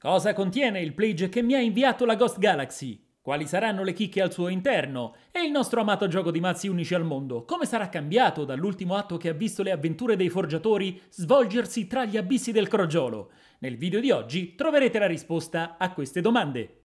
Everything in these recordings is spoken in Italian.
Cosa contiene il pledge che mi ha inviato la Ghost Galaxy? Quali saranno le chicche al suo interno? E il nostro amato gioco di mazzi unici al mondo, come sarà cambiato dall'ultimo atto che ha visto le avventure dei forgiatori svolgersi tra gli abissi del crogiolo? Nel video di oggi troverete la risposta a queste domande.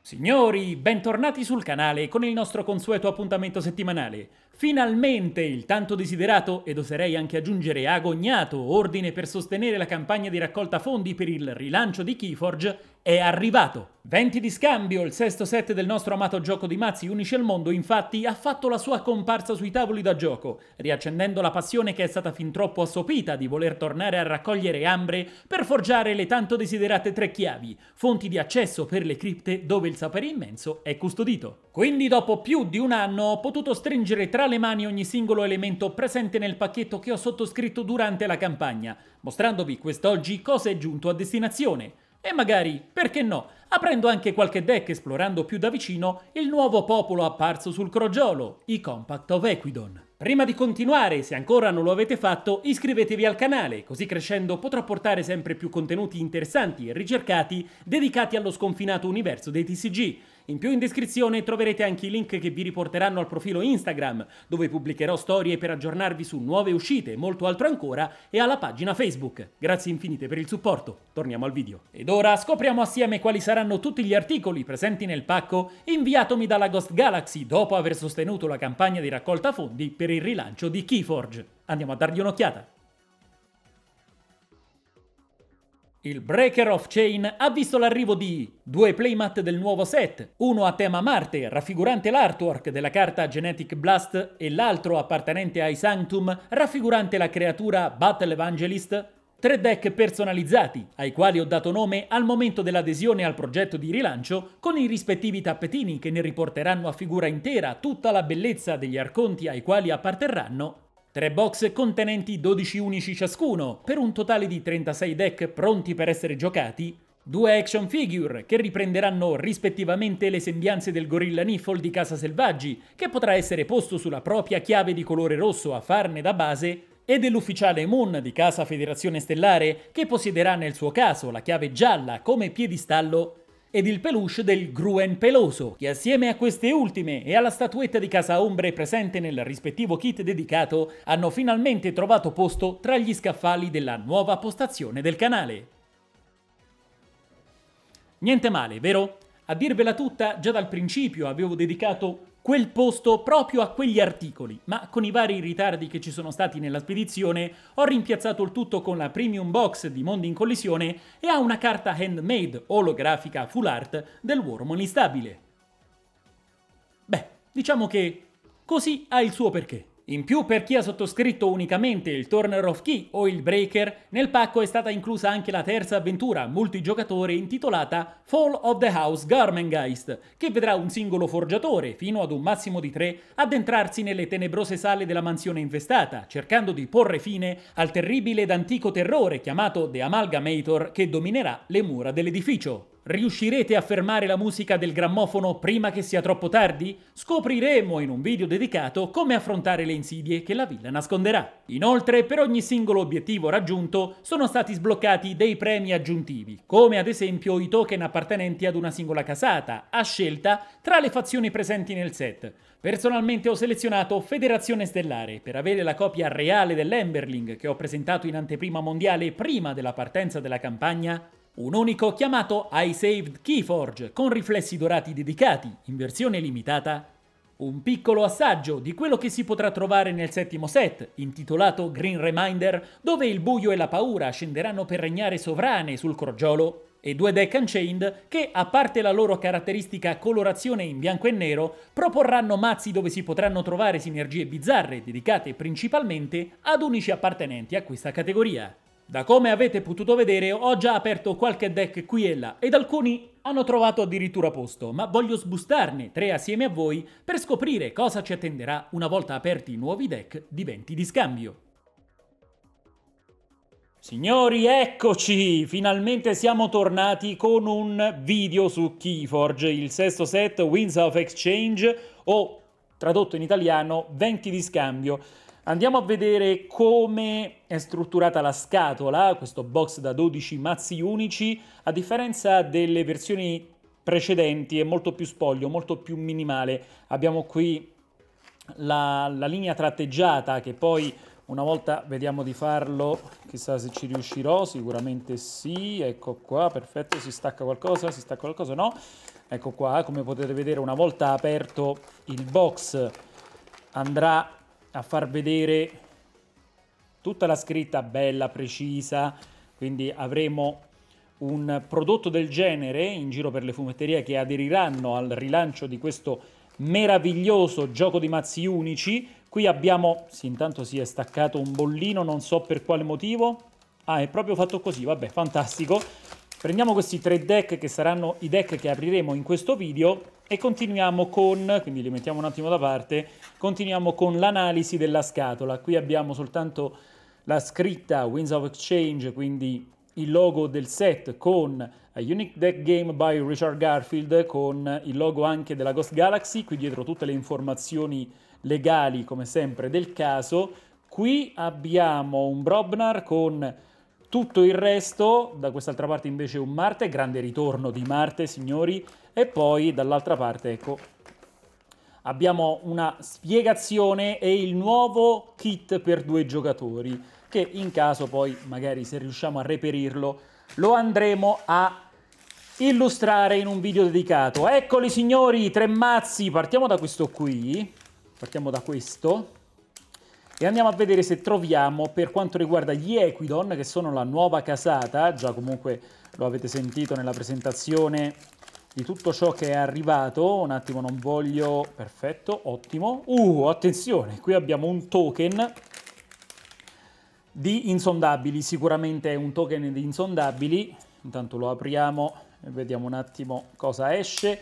Signori, bentornati sul canale con il nostro consueto appuntamento settimanale. Finalmente il tanto desiderato, ed oserei anche aggiungere agognato, ordine per sostenere la campagna di raccolta fondi per il rilancio di Keyforge è arrivato. 20 di scambio, il sesto set del nostro amato gioco di mazzi unisce il mondo, infatti, ha fatto la sua comparsa sui tavoli da gioco, riaccendendo la passione che è stata fin troppo assopita di voler tornare a raccogliere ambre per forgiare le tanto desiderate tre chiavi, fonti di accesso per le cripte dove il sapere immenso è custodito. Quindi dopo più di un anno ho potuto stringere tra le mani ogni singolo elemento presente nel pacchetto che ho sottoscritto durante la campagna, mostrandovi quest'oggi cosa è giunto a destinazione. E magari, perché no, aprendo anche qualche deck esplorando più da vicino il nuovo popolo apparso sul crogiolo, i Compact of Equidon. Prima di continuare, se ancora non lo avete fatto, iscrivetevi al canale, così crescendo potrò portare sempre più contenuti interessanti e ricercati dedicati allo sconfinato universo dei TCG, in più in descrizione troverete anche i link che vi riporteranno al profilo Instagram, dove pubblicherò storie per aggiornarvi su nuove uscite, molto altro ancora, e alla pagina Facebook. Grazie infinite per il supporto. Torniamo al video. Ed ora scopriamo assieme quali saranno tutti gli articoli presenti nel pacco inviatomi dalla Ghost Galaxy dopo aver sostenuto la campagna di raccolta fondi per il rilancio di Keyforge. Andiamo a dargli un'occhiata. Il Breaker of Chain ha visto l'arrivo di due playmat del nuovo set, uno a tema Marte, raffigurante l'artwork della carta Genetic Blast, e l'altro appartenente ai Sanctum, raffigurante la creatura Battle Evangelist, tre deck personalizzati, ai quali ho dato nome al momento dell'adesione al progetto di rilancio, con i rispettivi tappetini che ne riporteranno a figura intera tutta la bellezza degli arconti ai quali apparterranno Tre box contenenti 12 unici ciascuno, per un totale di 36 deck pronti per essere giocati, due action figure che riprenderanno rispettivamente le sembianze del gorilla Niffle di Casa Selvaggi, che potrà essere posto sulla propria chiave di colore rosso a farne da base, e dell'ufficiale Moon di Casa Federazione Stellare, che possiederà nel suo caso la chiave gialla come piedistallo ed il peluche del Gruen peloso, che assieme a queste ultime e alla statuetta di Casa Ombre presente nel rispettivo kit dedicato, hanno finalmente trovato posto tra gli scaffali della nuova postazione del canale. Niente male, vero? A dirvela tutta, già dal principio avevo dedicato quel posto proprio a quegli articoli, ma con i vari ritardi che ci sono stati nella spedizione ho rimpiazzato il tutto con la premium box di Mondi in Collisione e ha una carta handmade olografica full art del Wormon instabile. Beh, diciamo che così ha il suo perché. In più per chi ha sottoscritto unicamente il Turner of Key o il Breaker, nel pacco è stata inclusa anche la terza avventura multigiocatore intitolata Fall of the House Garmengeist, che vedrà un singolo forgiatore, fino ad un massimo di tre, addentrarsi nelle tenebrose sale della mansione infestata, cercando di porre fine al terribile ed antico terrore chiamato The Amalgamator che dominerà le mura dell'edificio. Riuscirete a fermare la musica del grammofono prima che sia troppo tardi? Scopriremo in un video dedicato come affrontare le insidie che la villa nasconderà. Inoltre, per ogni singolo obiettivo raggiunto sono stati sbloccati dei premi aggiuntivi, come ad esempio i token appartenenti ad una singola casata, a scelta tra le fazioni presenti nel set. Personalmente ho selezionato Federazione Stellare per avere la copia reale dell'Emberling che ho presentato in anteprima mondiale prima della partenza della campagna un unico chiamato I Saved Keyforge, con riflessi dorati dedicati, in versione limitata. Un piccolo assaggio di quello che si potrà trovare nel settimo set, intitolato Green Reminder, dove il buio e la paura scenderanno per regnare sovrane sul crogiolo, e due deck Unchained che, a parte la loro caratteristica colorazione in bianco e nero, proporranno mazzi dove si potranno trovare sinergie bizzarre dedicate principalmente ad unici appartenenti a questa categoria. Da come avete potuto vedere ho già aperto qualche deck qui e là ed alcuni hanno trovato addirittura posto, ma voglio sbustarne tre assieme a voi per scoprire cosa ci attenderà una volta aperti i nuovi deck di venti di scambio. Signori, eccoci! Finalmente siamo tornati con un video su Keyforge, il sesto set Winds of Exchange o, tradotto in italiano, Venti di Scambio. Andiamo a vedere come è strutturata la scatola, questo box da 12 mazzi unici, a differenza delle versioni precedenti è molto più spoglio, molto più minimale. Abbiamo qui la, la linea tratteggiata che poi una volta vediamo di farlo, chissà se ci riuscirò, sicuramente sì, ecco qua, perfetto, si stacca qualcosa, si stacca qualcosa, no? Ecco qua, come potete vedere una volta aperto il box andrà a far vedere tutta la scritta bella, precisa, quindi avremo un prodotto del genere in giro per le fumetterie che aderiranno al rilancio di questo meraviglioso gioco di mazzi unici. Qui abbiamo, sì, intanto si è staccato un bollino, non so per quale motivo. Ah, è proprio fatto così, vabbè, fantastico. Prendiamo questi tre deck che saranno i deck che apriremo in questo video e continuiamo con, quindi li mettiamo un attimo da parte, continuiamo con l'analisi della scatola. Qui abbiamo soltanto la scritta Winds of Exchange, quindi il logo del set con A Unique Deck Game by Richard Garfield, con il logo anche della Ghost Galaxy, qui dietro tutte le informazioni legali come sempre del caso. Qui abbiamo un Brobnar con tutto il resto, da quest'altra parte invece un Marte, grande ritorno di Marte, signori, e poi dall'altra parte, ecco, abbiamo una spiegazione e il nuovo kit per due giocatori, che in caso poi, magari se riusciamo a reperirlo, lo andremo a illustrare in un video dedicato. Eccoli signori, tre mazzi, partiamo da questo qui, partiamo da questo, e andiamo a vedere se troviamo per quanto riguarda gli Equidon, che sono la nuova casata, già comunque lo avete sentito nella presentazione di tutto ciò che è arrivato. Un attimo, non voglio... Perfetto, ottimo. Uh, attenzione, qui abbiamo un token di insondabili, sicuramente è un token di insondabili. Intanto lo apriamo e vediamo un attimo cosa esce.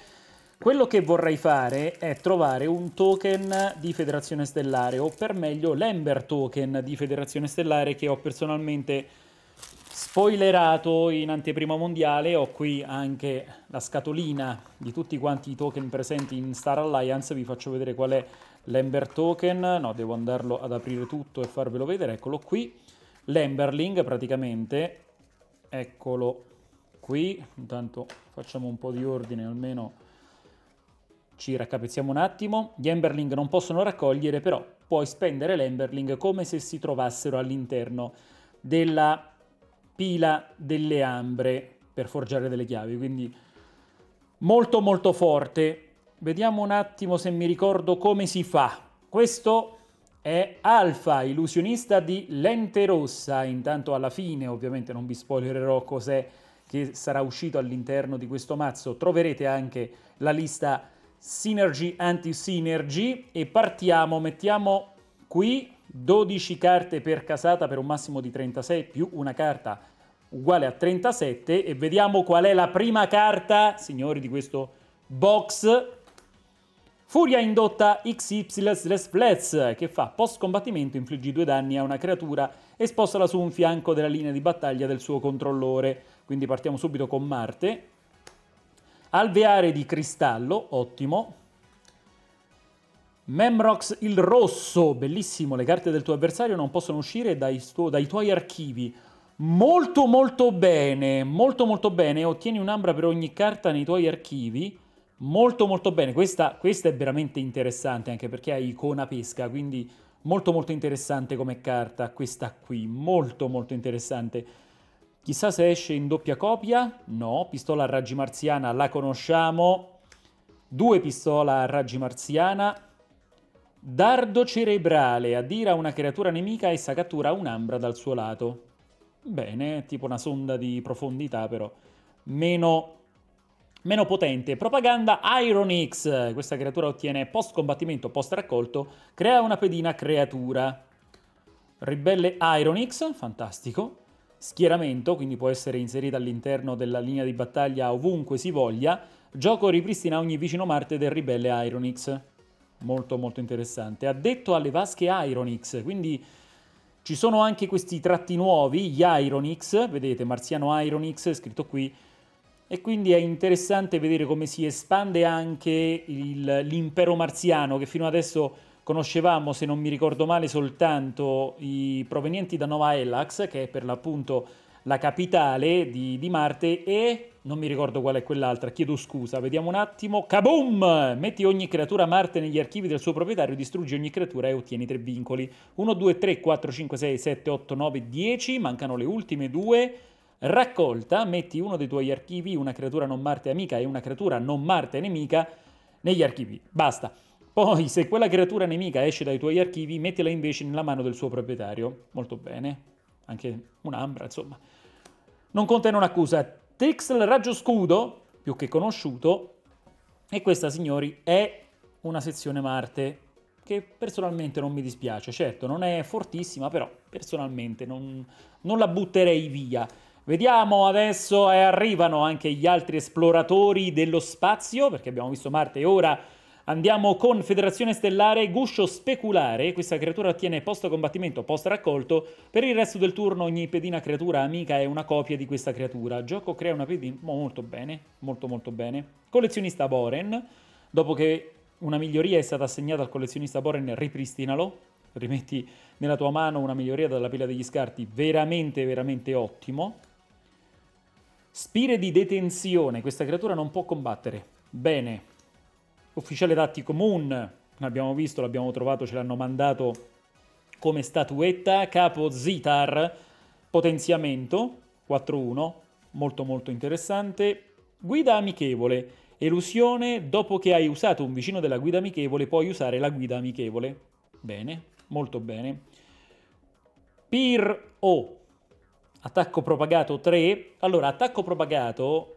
Quello che vorrei fare è trovare un token di Federazione Stellare, o per meglio l'Ember token di Federazione Stellare che ho personalmente spoilerato in anteprima mondiale. Ho qui anche la scatolina di tutti quanti i token presenti in Star Alliance, vi faccio vedere qual è l'Ember token. No, devo andarlo ad aprire tutto e farvelo vedere, eccolo qui. L'Emberling praticamente, eccolo qui, intanto facciamo un po' di ordine almeno ci raccapezziamo un attimo, gli Emberling non possono raccogliere, però puoi spendere l'Emberling come se si trovassero all'interno della pila delle ambre per forgiare delle chiavi, quindi molto molto forte. Vediamo un attimo se mi ricordo come si fa. Questo è Alfa, illusionista di Lente Rossa. Intanto alla fine, ovviamente non vi spoilerò cos'è che sarà uscito all'interno di questo mazzo. Troverete anche la lista Synergy Anti-Synergy e partiamo, mettiamo qui 12 carte per casata per un massimo di 36 più una carta uguale a 37 e vediamo qual è la prima carta, signori, di questo box. Furia indotta XY Flats che fa post combattimento infliggi due danni a una creatura e spostala su un fianco della linea di battaglia del suo controllore. Quindi partiamo subito con Marte Alveare di cristallo, ottimo. Memrox il rosso, bellissimo, le carte del tuo avversario non possono uscire dai, tuo, dai tuoi archivi. Molto molto bene, molto molto bene, ottieni un'ambra per ogni carta nei tuoi archivi. Molto molto bene, questa, questa è veramente interessante anche perché ha icona pesca, quindi molto molto interessante come carta questa qui, molto molto interessante. Chissà se esce in doppia copia. No, pistola a raggi marziana la conosciamo. Due pistola a raggi marziana. Dardo cerebrale, addira una creatura nemica, essa cattura un'ambra dal suo lato. Bene, tipo una sonda di profondità però. Meno, meno potente. Propaganda Ironix, questa creatura ottiene post combattimento, post raccolto, crea una pedina creatura. Ribelle Ironix, fantastico schieramento, quindi può essere inserita all'interno della linea di battaglia ovunque si voglia, gioco ripristina ogni vicino Marte del ribelle Ironix. Molto molto interessante. Addetto alle vasche Ironix, quindi ci sono anche questi tratti nuovi, gli Ironix, vedete Marziano Ironix scritto qui, e quindi è interessante vedere come si espande anche l'impero marziano che fino adesso conoscevamo, se non mi ricordo male, soltanto i provenienti da Nova Ellax, che è per l'appunto la capitale di, di Marte, e non mi ricordo qual è quell'altra, chiedo scusa, vediamo un attimo. Kaboom! Metti ogni creatura Marte negli archivi del suo proprietario, distruggi ogni creatura e ottieni tre vincoli. 1, 2, 3, 4, 5, 6, 7, 8, 9, 10, mancano le ultime due. Raccolta, metti uno dei tuoi archivi, una creatura non Marte amica e una creatura non Marte nemica negli archivi. Basta. Poi, se quella creatura nemica esce dai tuoi archivi, mettila invece nella mano del suo proprietario. Molto bene. Anche un'ambra, insomma. Non conta e non accusa. Tixel Raggio Scudo, più che conosciuto, e questa, signori, è una sezione Marte che personalmente non mi dispiace. Certo, non è fortissima, però personalmente non, non la butterei via. Vediamo adesso e eh, arrivano anche gli altri esploratori dello spazio, perché abbiamo visto Marte e ora Andiamo con Federazione Stellare, Guscio Speculare, questa creatura ottiene post combattimento, post raccolto, per il resto del turno ogni pedina creatura amica è una copia di questa creatura, gioco crea una pedina, molto bene, molto molto bene. Collezionista Boren, dopo che una miglioria è stata assegnata al collezionista Boren, ripristinalo, rimetti nella tua mano una miglioria dalla pila degli scarti, veramente veramente ottimo. Spire di detenzione, questa creatura non può combattere, bene. Ufficiale tattico Moon, l'abbiamo visto, l'abbiamo trovato, ce l'hanno mandato come statuetta. Capo Zitar, potenziamento, 4-1, molto molto interessante. Guida amichevole, elusione, dopo che hai usato un vicino della guida amichevole puoi usare la guida amichevole. Bene, molto bene. Pir O, attacco propagato 3. Allora, attacco propagato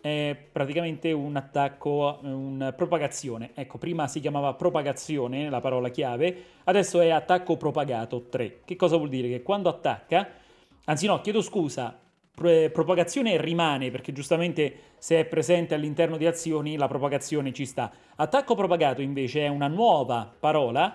è praticamente un attacco, un propagazione. Ecco, prima si chiamava propagazione, la parola chiave, adesso è attacco propagato 3. Che cosa vuol dire? Che quando attacca, anzi no, chiedo scusa, propagazione rimane perché giustamente se è presente all'interno di azioni la propagazione ci sta. Attacco propagato invece è una nuova parola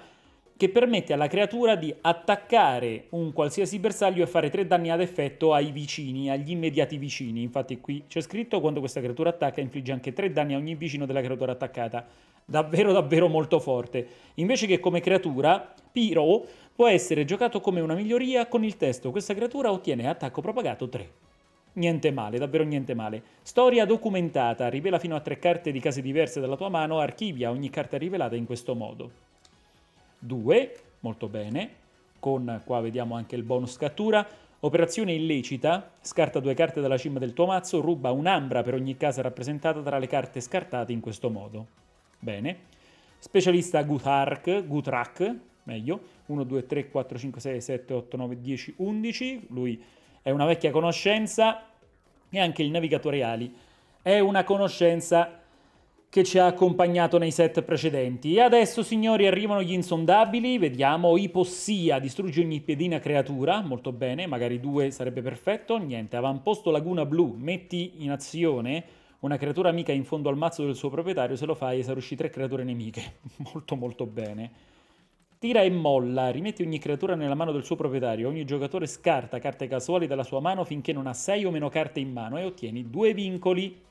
che permette alla creatura di attaccare un qualsiasi bersaglio e fare tre danni ad effetto ai vicini, agli immediati vicini. Infatti qui c'è scritto quando questa creatura attacca infligge anche tre danni a ogni vicino della creatura attaccata. Davvero davvero molto forte. Invece che come creatura, Piro può essere giocato come una miglioria con il testo questa creatura ottiene attacco propagato 3. Niente male, davvero niente male. Storia documentata, rivela fino a tre carte di case diverse dalla tua mano, archivia ogni carta rivelata in questo modo. 2, molto bene, con, qua vediamo anche il bonus cattura, operazione illecita, scarta due carte dalla cima del tuo mazzo, ruba un'ambra per ogni casa rappresentata tra le carte scartate in questo modo. Bene. Specialista Gutark, Gutrak, meglio, 1, 2, 3, 4, 5, 6, 7, 8, 9, 10, 11, lui è una vecchia conoscenza, e anche il navigatore Ali è una conoscenza che ci ha accompagnato nei set precedenti. E adesso, signori, arrivano gli insondabili, vediamo Ipossia, distrugge ogni piedina creatura, molto bene, magari due sarebbe perfetto, niente, avamposto Laguna Blu, metti in azione una creatura amica in fondo al mazzo del suo proprietario, se lo fai esaurisci tre creature nemiche, molto molto bene. Tira e molla, rimetti ogni creatura nella mano del suo proprietario, ogni giocatore scarta carte casuali dalla sua mano finché non ha 6 o meno carte in mano e ottieni due vincoli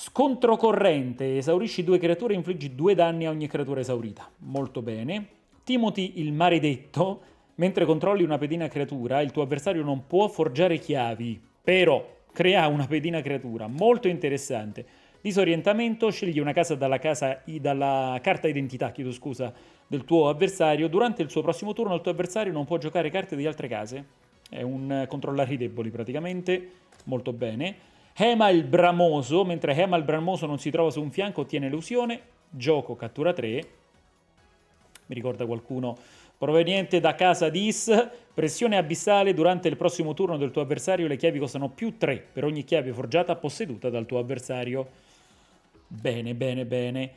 Scontro corrente, esaurisci due creature e infliggi due danni a ogni creatura esaurita. Molto bene. Timothy il maledetto, mentre controlli una pedina creatura, il tuo avversario non può forgiare chiavi, però crea una pedina creatura. Molto interessante. Disorientamento, scegli una casa dalla, casa, dalla carta identità, chiedo scusa, del tuo avversario. Durante il suo prossimo turno il tuo avversario non può giocare carte di altre case. È un controllare i deboli praticamente. Molto bene. Hema il Bramoso, mentre Hema il Bramoso non si trova su un fianco, ottiene l'usione, gioco cattura 3, mi ricorda qualcuno proveniente da casa Dis. pressione abissale, durante il prossimo turno del tuo avversario le chiavi costano più 3 per ogni chiave forgiata posseduta dal tuo avversario. Bene, bene, bene.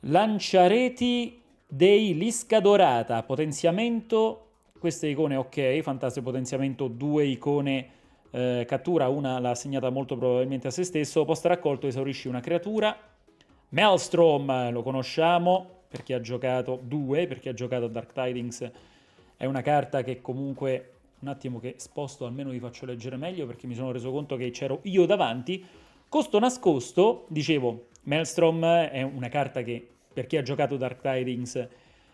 Lanciareti dei Lisca Dorata, potenziamento, queste icone ok, fantastico, potenziamento due icone eh, cattura una, l'ha segnata molto probabilmente a se stesso, post raccolto esaurisci una creatura. Maelstrom, eh, lo conosciamo per chi ha giocato 2, per chi ha giocato Dark Tidings, è una carta che comunque, un attimo che sposto almeno vi faccio leggere meglio perché mi sono reso conto che c'ero io davanti, costo nascosto, dicevo, Maelstrom è una carta che per chi ha giocato Dark Tidings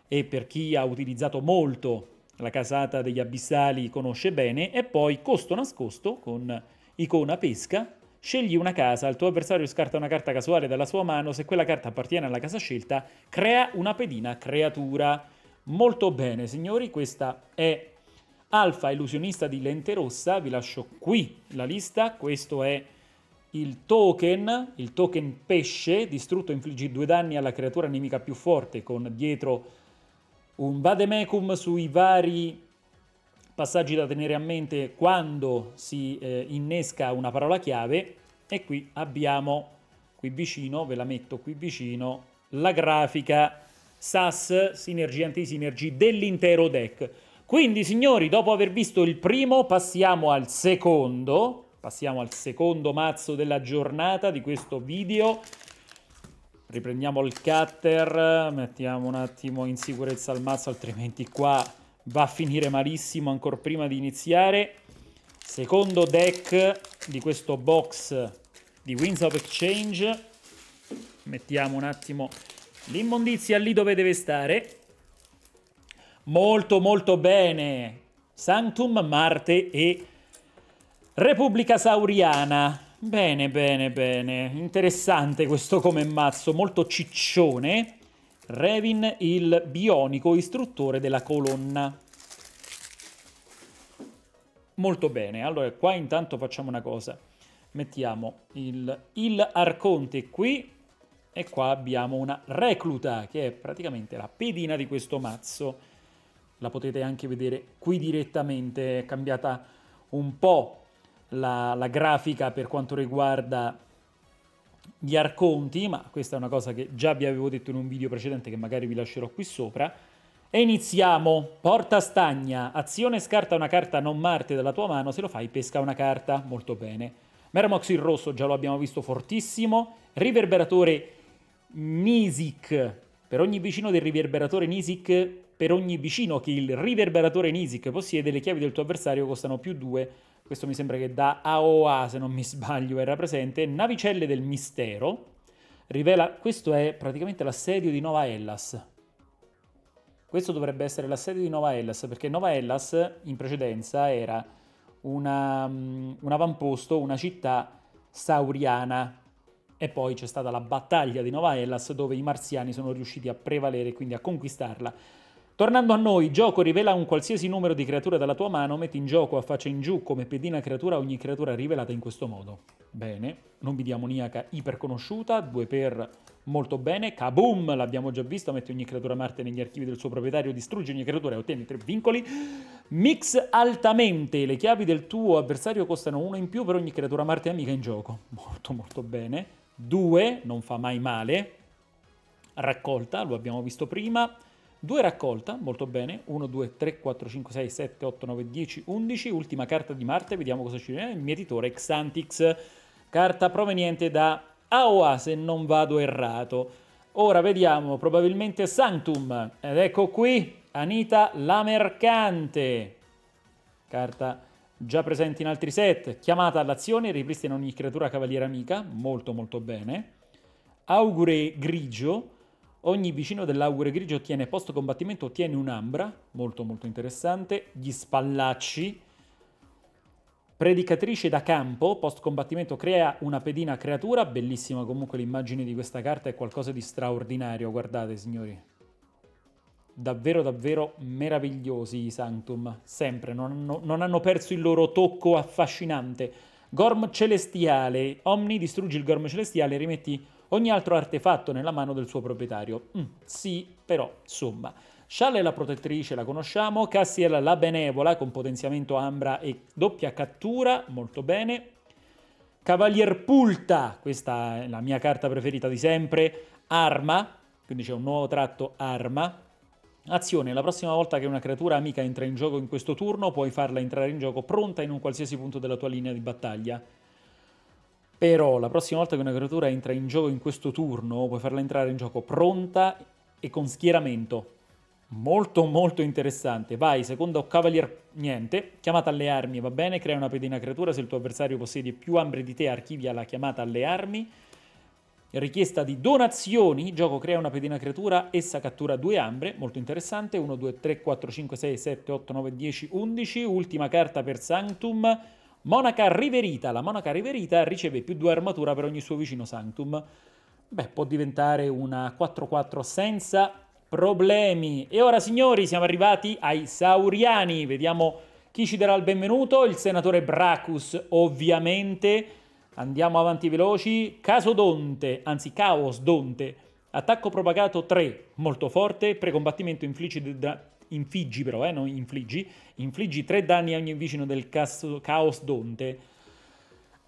e per chi ha utilizzato molto la casata degli abissali conosce bene, e poi costo nascosto con icona pesca, scegli una casa, il tuo avversario scarta una carta casuale dalla sua mano, se quella carta appartiene alla casa scelta, crea una pedina creatura. Molto bene signori, questa è Alfa Illusionista di Lente Rossa, vi lascio qui la lista, questo è il token, il token pesce, distrutto infliggi due danni alla creatura nemica più forte con dietro un vademecum sui vari passaggi da tenere a mente quando si eh, innesca una parola chiave e qui abbiamo qui vicino, ve la metto qui vicino, la grafica SAS sinergia antisinergi dell'intero deck. Quindi signori, dopo aver visto il primo, passiamo al secondo, passiamo al secondo mazzo della giornata di questo video Riprendiamo il cutter, mettiamo un attimo in sicurezza il mazzo, altrimenti qua va a finire malissimo ancora prima di iniziare. Secondo deck di questo box di Winds of Exchange. Mettiamo un attimo l'immondizia lì dove deve stare. Molto molto bene. Sanctum, Marte e Repubblica Sauriana. Bene, bene, bene. Interessante questo come mazzo, molto ciccione. Revin, il bionico istruttore della colonna. Molto bene. Allora, qua intanto facciamo una cosa. Mettiamo il, il arconte qui e qua abbiamo una recluta, che è praticamente la pedina di questo mazzo. La potete anche vedere qui direttamente, è cambiata un po' la, la grafica per quanto riguarda gli arconti, ma questa è una cosa che già vi avevo detto in un video precedente che magari vi lascerò qui sopra. E iniziamo. Porta stagna. Azione scarta una carta non Marte dalla tua mano, se lo fai pesca una carta. Molto bene. Mermox il rosso già lo abbiamo visto fortissimo. Riverberatore Nisic. Per ogni vicino del riverberatore Nisic, per ogni vicino che il riverberatore Nisic possiede, le chiavi del tuo avversario costano più 2 questo mi sembra che da AOA, se non mi sbaglio, era presente, Navicelle del Mistero, rivela, questo è praticamente l'assedio di Nova Hellas. Questo dovrebbe essere l'assedio di Nova Hellas, perché Nova Hellas in precedenza era una, mm, un avamposto, una città sauriana, e poi c'è stata la battaglia di Nova Hellas dove i marziani sono riusciti a prevalere e quindi a conquistarla Tornando a noi, gioco rivela un qualsiasi numero di creature dalla tua mano, metti in gioco a faccia in giù come pedina creatura ogni creatura rivelata in questo modo. Bene, non amoniaca iperconosciuta, 2 per molto bene, kaboom, l'abbiamo già visto, metti ogni creatura Marte negli archivi del suo proprietario, distruggi ogni creatura e ottieni tre vincoli. Mix altamente, le chiavi del tuo avversario costano uno in più per ogni creatura Marte amica in gioco. Molto molto bene. 2, non fa mai male. Raccolta, lo abbiamo visto prima. 2 raccolta, molto bene, 1, 2, 3, 4, 5, 6, 7, 8, 9, 10, 11, ultima carta di Marte, vediamo cosa ci viene, il mietitore Xantix, carta proveniente da AOA se non vado errato. Ora vediamo, probabilmente Sanctum, ed ecco qui Anita la Mercante, carta già presente in altri set, chiamata all'azione, ripristina ogni creatura cavaliera amica, molto molto bene. Augure grigio, Ogni vicino dell'augure grigio ottiene posto combattimento, ottiene un'ambra, molto molto interessante, gli spallacci, Predicatrice da campo, post combattimento, crea una pedina creatura, bellissima comunque l'immagine di questa carta, è qualcosa di straordinario, guardate signori. Davvero davvero meravigliosi i Sanctum, sempre, non hanno, non hanno perso il loro tocco affascinante. Gorm Celestiale, Omni distruggi il Gorm Celestiale, e rimetti ogni altro artefatto nella mano del suo proprietario. Mm, sì, però, insomma. Shale è la protettrice, la conosciamo, Cassiel la benevola con potenziamento ambra e doppia cattura, molto bene. Cavalier Pulta, questa è la mia carta preferita di sempre, arma, quindi c'è un nuovo tratto arma. Azione, la prossima volta che una creatura amica entra in gioco in questo turno puoi farla entrare in gioco pronta in un qualsiasi punto della tua linea di battaglia. Però la prossima volta che una creatura entra in gioco in questo turno, puoi farla entrare in gioco pronta e con schieramento. Molto molto interessante. Vai, secondo Cavalier niente, chiamata alle armi va bene, crea una pedina creatura, se il tuo avversario possiede più ambre di te archivia la chiamata alle armi. Richiesta di donazioni, gioco crea una pedina creatura, essa cattura due ambre, molto interessante, 1, 2, 3, 4, 5, 6, 7, 8, 9, 10, 11, ultima carta per Sanctum, Monaca Riverita. La Monaca Riverita riceve più due armatura per ogni suo vicino Sanctum. Beh, può diventare una 4-4 senza problemi. E ora, signori, siamo arrivati ai Sauriani. Vediamo chi ci darà il benvenuto. Il senatore Bracus, ovviamente. Andiamo avanti veloci. Casodonte, anzi Caos Donte. Attacco propagato 3, molto forte. Precombattimento infligge infliggi però, eh, non infliggi, infliggi tre danni a ogni vicino del caos, caos Donte.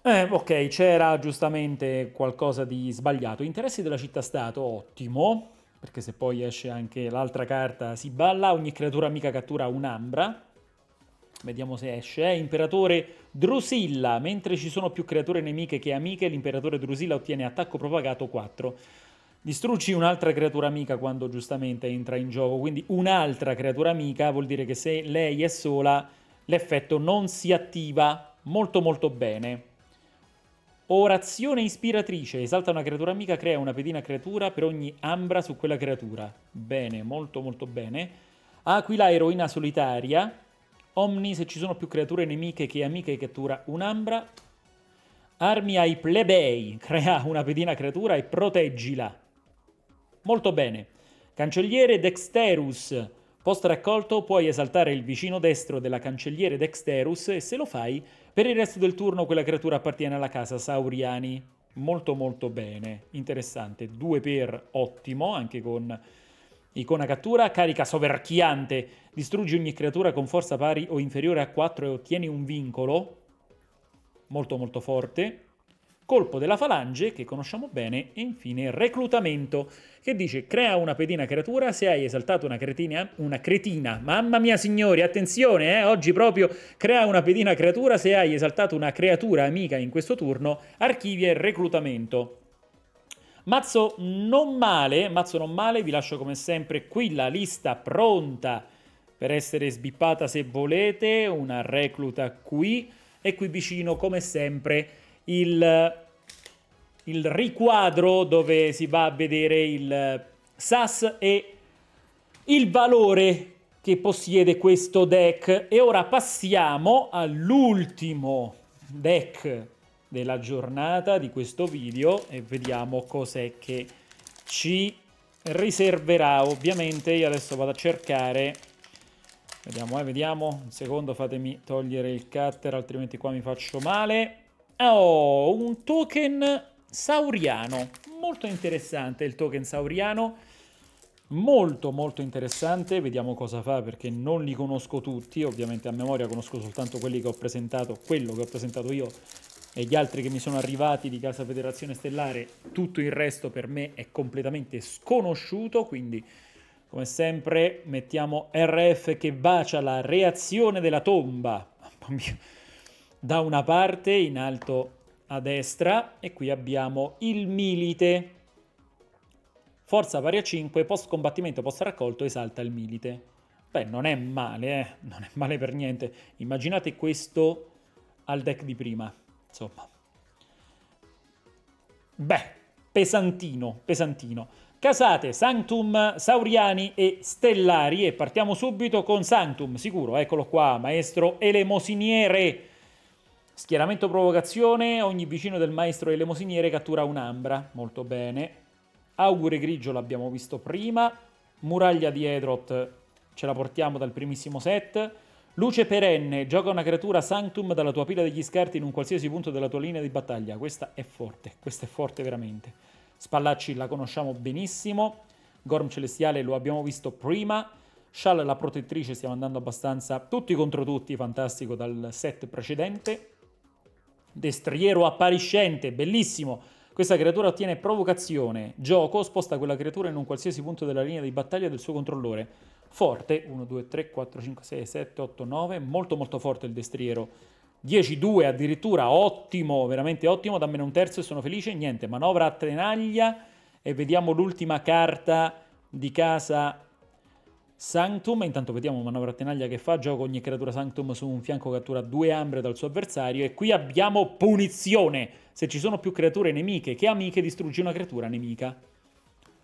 Eh, ok, c'era giustamente qualcosa di sbagliato. Interessi della città-stato, ottimo, perché se poi esce anche l'altra carta si balla, ogni creatura amica cattura un'ambra. Vediamo se esce. Eh, imperatore Drusilla, mentre ci sono più creature nemiche che amiche, l'imperatore Drusilla ottiene attacco propagato 4. Distruggi un'altra creatura amica quando giustamente entra in gioco, quindi un'altra creatura amica vuol dire che se lei è sola l'effetto non si attiva molto molto bene. Orazione ispiratrice, esalta una creatura amica, crea una pedina creatura per ogni ambra su quella creatura. Bene, molto molto bene. Aquila eroina solitaria, Omni se ci sono più creature nemiche che amiche cattura un'ambra. Armi ai plebei, crea una pedina creatura e proteggila. Molto bene. Cancelliere Dexterus. Post raccolto puoi esaltare il vicino destro della cancelliere Dexterus e se lo fai, per il resto del turno quella creatura appartiene alla casa Sauriani. Molto molto bene, interessante. 2 per ottimo, anche con icona cattura, carica soverchiante, distruggi ogni creatura con forza pari o inferiore a 4 e ottieni un vincolo. Molto molto forte colpo della falange, che conosciamo bene, e infine reclutamento, che dice crea una pedina creatura se hai esaltato una cretina, una cretina. Mamma mia signori, attenzione, eh, oggi proprio crea una pedina creatura se hai esaltato una creatura amica in questo turno, archivia il reclutamento. Mazzo non male, mazzo non male, vi lascio come sempre qui la lista pronta per essere sbippata se volete, una recluta qui e qui vicino come sempre il, il riquadro dove si va a vedere il SAS e il valore che possiede questo deck. E ora passiamo all'ultimo deck della giornata di questo video e vediamo cos'è che ci riserverà. Ovviamente io adesso vado a cercare... Vediamo, eh, vediamo. Un secondo fatemi togliere il cutter, altrimenti qua mi faccio male. Oh, un token sauriano. Molto interessante il token sauriano. Molto molto interessante, vediamo cosa fa perché non li conosco tutti, ovviamente a memoria conosco soltanto quelli che ho presentato, quello che ho presentato io e gli altri che mi sono arrivati di Casa Federazione Stellare, tutto il resto per me è completamente sconosciuto, quindi come sempre mettiamo RF che bacia la reazione della tomba. Mamma mia da una parte in alto a destra e qui abbiamo il milite. Forza pari a 5, post combattimento, post raccolto, esalta il milite. Beh, non è male, eh? non è male per niente. Immaginate questo al deck di prima, insomma. Beh, pesantino, pesantino. Casate, Sanctum, Sauriani e Stellari e partiamo subito con Sanctum, sicuro, eccolo qua, maestro elemosiniere Schieramento provocazione, ogni vicino del maestro e elemosiniere cattura un'ambra, molto bene. Augure grigio l'abbiamo visto prima. Muraglia di Edrot ce la portiamo dal primissimo set. Luce perenne, gioca una creatura Sanctum dalla tua pila degli scarti in un qualsiasi punto della tua linea di battaglia. Questa è forte, questa è forte veramente. Spallacci la conosciamo benissimo. Gorm Celestiale lo abbiamo visto prima. Shall la protettrice, stiamo andando abbastanza tutti contro tutti, fantastico dal set precedente destriero appariscente, bellissimo. Questa creatura ottiene provocazione, gioco, sposta quella creatura in un qualsiasi punto della linea di battaglia del suo controllore. Forte, 1, 2, 3, 4, 5, 6, 7, 8, 9, molto molto forte il destriero. 10, 2 addirittura, ottimo, veramente ottimo, dammene un terzo e sono felice, niente, manovra a tenaglia e vediamo l'ultima carta di casa Sanctum, intanto vediamo manovra tenaglia che fa, gioco ogni creatura Sanctum su un fianco cattura due ambre dal suo avversario e qui abbiamo punizione, se ci sono più creature nemiche che amiche distruggi una creatura nemica.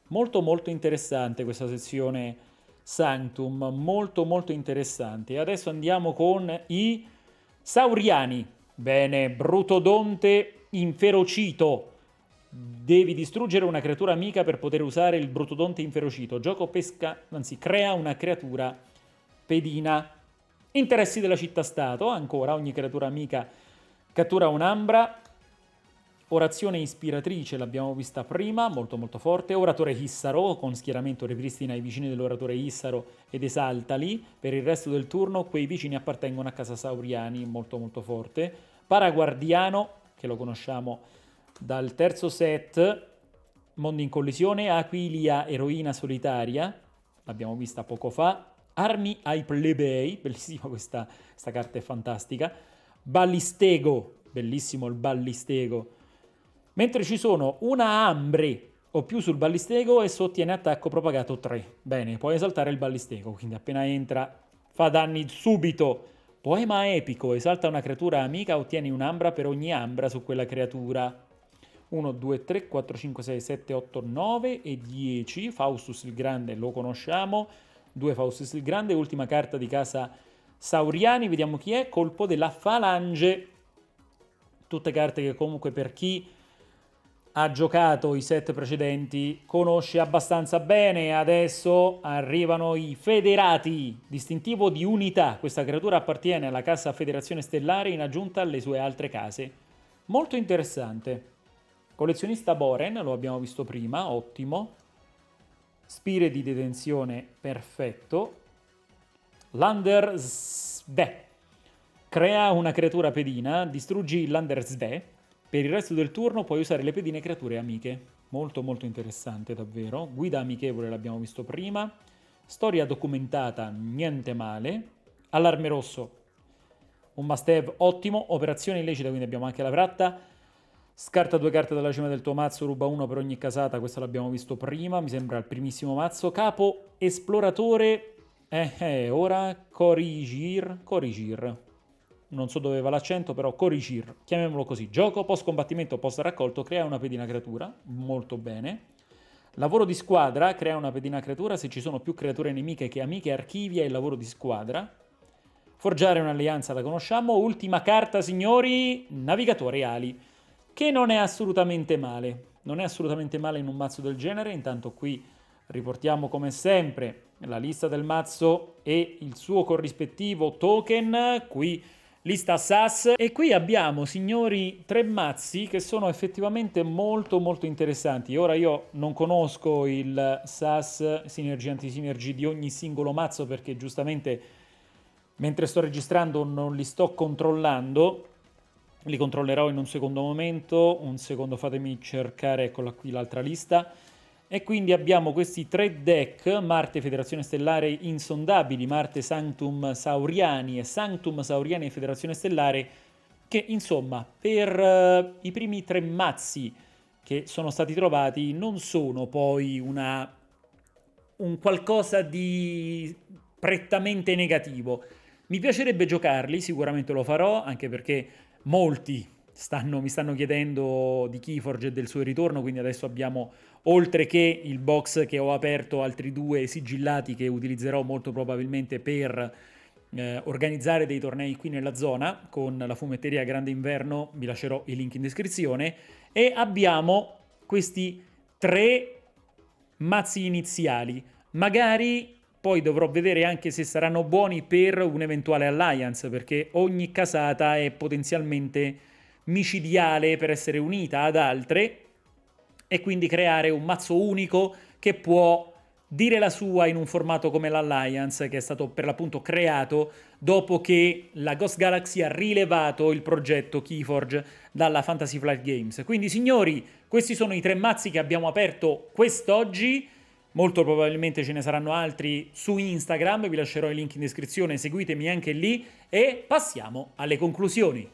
Molto molto interessante questa sezione Sanctum, molto molto interessante. E adesso andiamo con i Sauriani, bene, Brutodonte inferocito, Devi distruggere una creatura amica per poter usare il brutodonte inferocito. Gioco pesca, anzi, crea una creatura pedina. Interessi della città-stato, ancora ogni creatura amica cattura un'ambra. Orazione ispiratrice, l'abbiamo vista prima, molto molto forte. Oratore Hissaro, con schieramento ripristina i vicini dell'oratore Hissaro ed esaltali. Per il resto del turno quei vicini appartengono a casa Sauriani, molto molto forte. Paraguardiano, che lo conosciamo dal terzo set, Mondo in collisione, Aquilia, eroina solitaria, l'abbiamo vista poco fa, Armi ai plebei, bellissima questa, questa carta è fantastica, Ballistego, bellissimo il Ballistego, mentre ci sono una Ambre o più sul Ballistego e sottiene attacco propagato 3. Bene, puoi esaltare il Ballistego, quindi appena entra fa danni subito. Poema epico, esalta una creatura amica, ottieni un'ambra per ogni ambra su quella creatura. 1, 2, 3, 4, 5, 6, 7, 8, 9 e 10. Faustus il Grande lo conosciamo. 2 Faustus il Grande, ultima carta di casa Sauriani. Vediamo chi è. Colpo della Falange. Tutte carte che comunque per chi ha giocato i set precedenti conosce abbastanza bene. Adesso arrivano i Federati, distintivo di unità. Questa creatura appartiene alla casa Federazione Stellare in aggiunta alle sue altre case. Molto interessante. Collezionista Boren, lo abbiamo visto prima, ottimo. Spire di detenzione, perfetto. Lander Sve. Crea una creatura pedina, distruggi il Lander Sve. Per il resto del turno puoi usare le pedine creature amiche. Molto molto interessante davvero. Guida amichevole l'abbiamo visto prima. Storia documentata, niente male. Allarme rosso, un must have ottimo. Operazione illecita, quindi abbiamo anche la fratta. Scarta due carte dalla cima del tuo mazzo, ruba uno per ogni casata, questo l'abbiamo visto prima, mi sembra il primissimo mazzo. Capo, esploratore, eh, eh ora Corigir, Corigir, non so dove va l'accento, però Corigir, chiamiamolo così. Gioco, post combattimento, post raccolto, crea una pedina creatura, molto bene. Lavoro di squadra, crea una pedina creatura, se ci sono più creature nemiche che amiche, archivia il lavoro di squadra. Forgiare un'alleanza la conosciamo. Ultima carta, signori, Navigatore Ali che non è assolutamente male. Non è assolutamente male in un mazzo del genere, intanto qui riportiamo come sempre la lista del mazzo e il suo corrispettivo token, qui lista SAS e qui abbiamo signori tre mazzi che sono effettivamente molto molto interessanti ora io non conosco il SAS sinergi antisinergi di ogni singolo mazzo perché giustamente mentre sto registrando non li sto controllando li controllerò in un secondo momento, un secondo fatemi cercare, eccola qui l'altra lista. E quindi abbiamo questi tre deck, Marte Federazione Stellare Insondabili, Marte Sanctum Sauriani e Sanctum Sauriani e Federazione Stellare, che insomma per uh, i primi tre mazzi che sono stati trovati non sono poi una, un qualcosa di prettamente negativo. Mi piacerebbe giocarli, sicuramente lo farò, anche perché molti stanno, mi stanno chiedendo di Keyforge e del suo ritorno, quindi adesso abbiamo oltre che il box che ho aperto altri due sigillati che utilizzerò molto probabilmente per eh, organizzare dei tornei qui nella zona con la fumetteria Grande Inverno, vi lascerò i link in descrizione e abbiamo questi tre mazzi iniziali. Magari poi dovrò vedere anche se saranno buoni per un'eventuale alliance, perché ogni casata è potenzialmente micidiale per essere unita ad altre e quindi creare un mazzo unico che può dire la sua in un formato come l'Alliance, che è stato per l'appunto creato dopo che la Ghost Galaxy ha rilevato il progetto Keyforge dalla Fantasy Flight Games. Quindi, signori, questi sono i tre mazzi che abbiamo aperto quest'oggi molto probabilmente ce ne saranno altri su Instagram, vi lascerò i link in descrizione, seguitemi anche lì e passiamo alle conclusioni.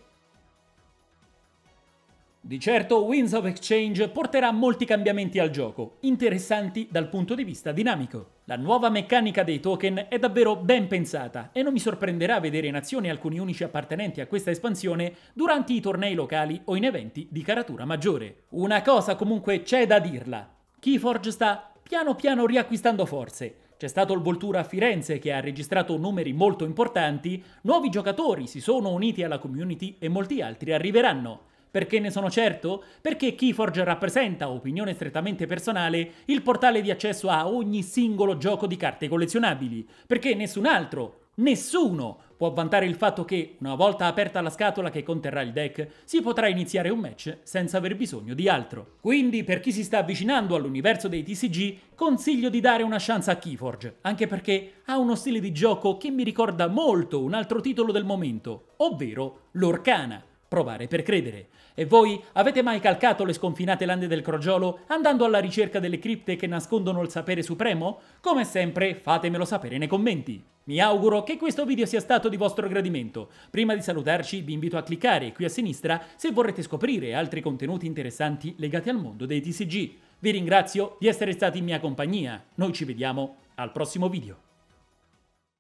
Di certo Winds of Exchange porterà molti cambiamenti al gioco, interessanti dal punto di vista dinamico. La nuova meccanica dei token è davvero ben pensata e non mi sorprenderà vedere in azione alcuni unici appartenenti a questa espansione durante i tornei locali o in eventi di caratura maggiore. Una cosa comunque c'è da dirla. Keyforge sta piano piano riacquistando forze. C'è stato il Voltura a Firenze che ha registrato numeri molto importanti, nuovi giocatori si sono uniti alla community e molti altri arriveranno. Perché ne sono certo? Perché Keyforge rappresenta, opinione strettamente personale, il portale di accesso a ogni singolo gioco di carte collezionabili. Perché nessun altro, nessuno, può vantare il fatto che, una volta aperta la scatola che conterrà il deck, si potrà iniziare un match senza aver bisogno di altro. Quindi, per chi si sta avvicinando all'universo dei TCG, consiglio di dare una chance a Keyforge, anche perché ha uno stile di gioco che mi ricorda molto un altro titolo del momento, ovvero l'Orcana provare per credere. E voi avete mai calcato le sconfinate lande del crogiolo andando alla ricerca delle cripte che nascondono il sapere supremo? Come sempre fatemelo sapere nei commenti. Mi auguro che questo video sia stato di vostro gradimento. Prima di salutarci vi invito a cliccare qui a sinistra se vorrete scoprire altri contenuti interessanti legati al mondo dei TCG. Vi ringrazio di essere stati in mia compagnia. Noi ci vediamo al prossimo video.